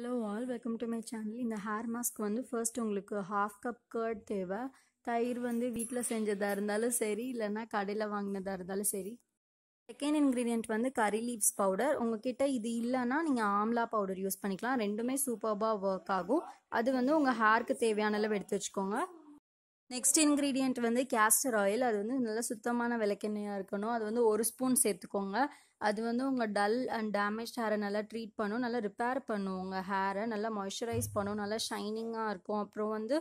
hello all welcome to my channel இந்த hair mask வந்து first உங்களுக்கு ஹாஃப் கப் கர்ட் தேவை தயிர் வந்து வீட்டில் செஞ்சதாக இருந்தாலும் சரி இல்லைன்னா கடையில் வாங்கினதாக இருந்தாலும் சரி செகண்ட் இன்க்ரீடியண்ட் வந்து கறி லீவ்ஸ் பவுடர் உங்ககிட்ட இது இல்லைன்னா நீங்கள் ஆம்லா பவுடர் யூஸ் பண்ணிக்கலாம் ரெண்டுமே சூப்பர்பாக ஒர்க் ஆகும் அது வந்து உங்கள் ஹேருக்கு தேவையான அளவு எடுத்து வச்சுக்கோங்க நெக்ஸ்ட் இன்க்ரீடியண்ட் வந்து கேஸ்டர் ஆயில் அது வந்து நல்லா சுத்தமான விளக்கெண்ணெயாக இருக்கணும் அது வந்து ஒரு ஸ்பூன் சேர்த்துக்கோங்க அது வந்து உங்கள் டல் அண்ட் டேமேஜ் ஹேரை நல்லா ட்ரீட் பண்ணும் நல்லா ரிப்பேர் பண்ணும் உங்கள் ஹேரை நல்லா மாய்ஸ்சரைஸ் பண்ணும் நல்லா ஷைனிங்காக இருக்கும் அப்புறம் வந்து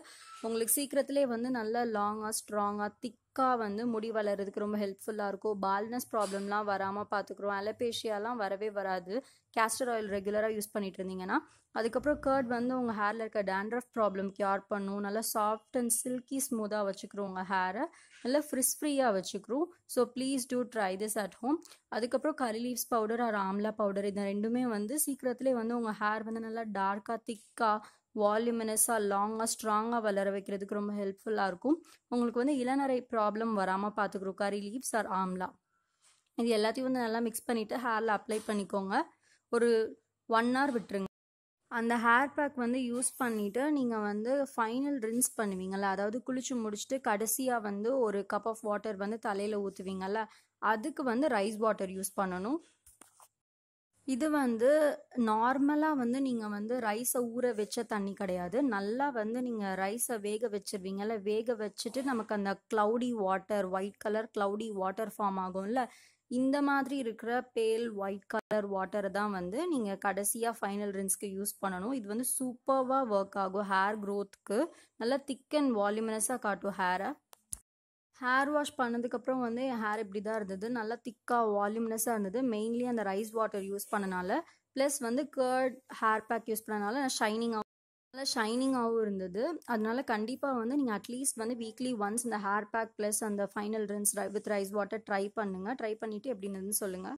உங்களுக்கு சீக்கிரத்துலேயே வந்து நல்லா லாங்காக ஸ்ட்ராங்காக திக் குயிக்காக வந்து முடி வளர்கிறதுக்கு ரொம்ப ஹெல்ப்ஃபுல்லாக இருக்கும் பால்னஸ் ப்ராப்ளம்லாம் வராமல் பார்த்துக்குறோம் அலபேஷியாலாம் வரவே வராது கேஸ்டர் ஆயில் ரெகுலராக யூஸ் பண்ணிட்டு இருந்தீங்கன்னா அதுக்கப்புறம் கர்ட் வந்து உங்கள் ஹேரில் இருக்க டேண்ட்ரஃப் ப்ராப்ளம் கியூர் பண்ணும் நல்லா சாஃப்ட் அண்ட் சில்கி ஸ்மூத்தாக வச்சுக்கிறோம் உங்கள் ஹேரை நல்லா ஃப்ரிஸ் ஃப்ரீயாக வச்சுக்கிறோம் so please do try this at home அதுக்கப்புறம் curry leaves powder or amla powder இந்த ரெண்டுமே வந்து சீக்கிரத்துலேயே வந்து உங்கள் ஹேர் வந்து நல்லா டார்க்காக திக்காக வால்யூமினஸாக லாங்காக ஸ்ட்ராங்காக வளர வைக்கிறதுக்கு ரொம்ப ஹெல்ப்ஃபுல்லாக இருக்கும் உங்களுக்கு வந்து இளநரை ப்ராப்ளம் வராமல் பார்த்துக்கிறோம் கறி லீவ்ஸ் ஆர் ஆம்லா இது எல்லாத்தையும் வந்து நல்லா மிக்ஸ் பண்ணிவிட்டு ஹேரில் அப்ளை பண்ணிக்கோங்க ஒரு ஒன் ஹவர் விட்டுருங்க அந்த ஹேர் பேக் வந்து யூஸ் பண்ணிவிட்டு நீங்கள் வந்து ஃபைனல் ரின்ஸ் பண்ணுவீங்கள்ல அதாவது குளிச்சு முடிச்சுட்டு கடைசியாக வந்து ஒரு கப் ஆஃப் வாட்டர் வந்து தலையில் ஊற்றுவீங்கள்ல அதுக்கு வந்து ரைஸ் வாட்டர் யூஸ் பண்ணணும் இது வந்து நார்மலாக வந்து நீங்கள் வந்து ரைஸை ஊற வச்ச தண்ணி கிடையாது நல்லா வந்து நீங்கள் ரைஸை வேக வச்சிருவீங்கல்ல வேக வச்சுட்டு நமக்கு அந்த cloudy water white colour cloudy water form ஆகும்ல இந்த மாதிரி இருக்கிற பேல் ஒயிட் கலர் வாட்டரை தான் வந்து நீங்கள் கடைசியாக ஃபைனல் ரின்ஸ்க்கு யூஸ் பண்ணணும் இது வந்து சூப்பர்வாக ஒர்க் ஆகும் ஹேர் க்ரோத்துக்கு நல்லா திக் அண்ட் வால்யூமினஸாக காட்டும் ஹேரை ஹேர் வாஷ் பண்ணதுக்கப்புறம் வந்து என் ஹேர் இப்படி தான் இருந்தது நல்லா திக்காக வால்யூம்னஸாக இருந்தது மெயின்லி அந்த ரைஸ் வாட்டர் யூஸ் பண்ணனால ப்ளஸ் வந்து கேர்ட் ஹேர் பேக் யூஸ் பண்ணனால நான் ஆகும் நல்லா ஷைனிங்காகவும் இருந்தது அதனால கண்டிப்பாக வந்து நீங்கள் அட்லீஸ்ட் வந்து வீக்லி ஒன்ஸ் இந்த ஹேர் பேக் ப்ளஸ் அந்த final rinse with rice water try பண்ணுங்கள் ட்ரை பண்ணிவிட்டு எப்படி இருந்ததுன்னு சொல்லுங்கள்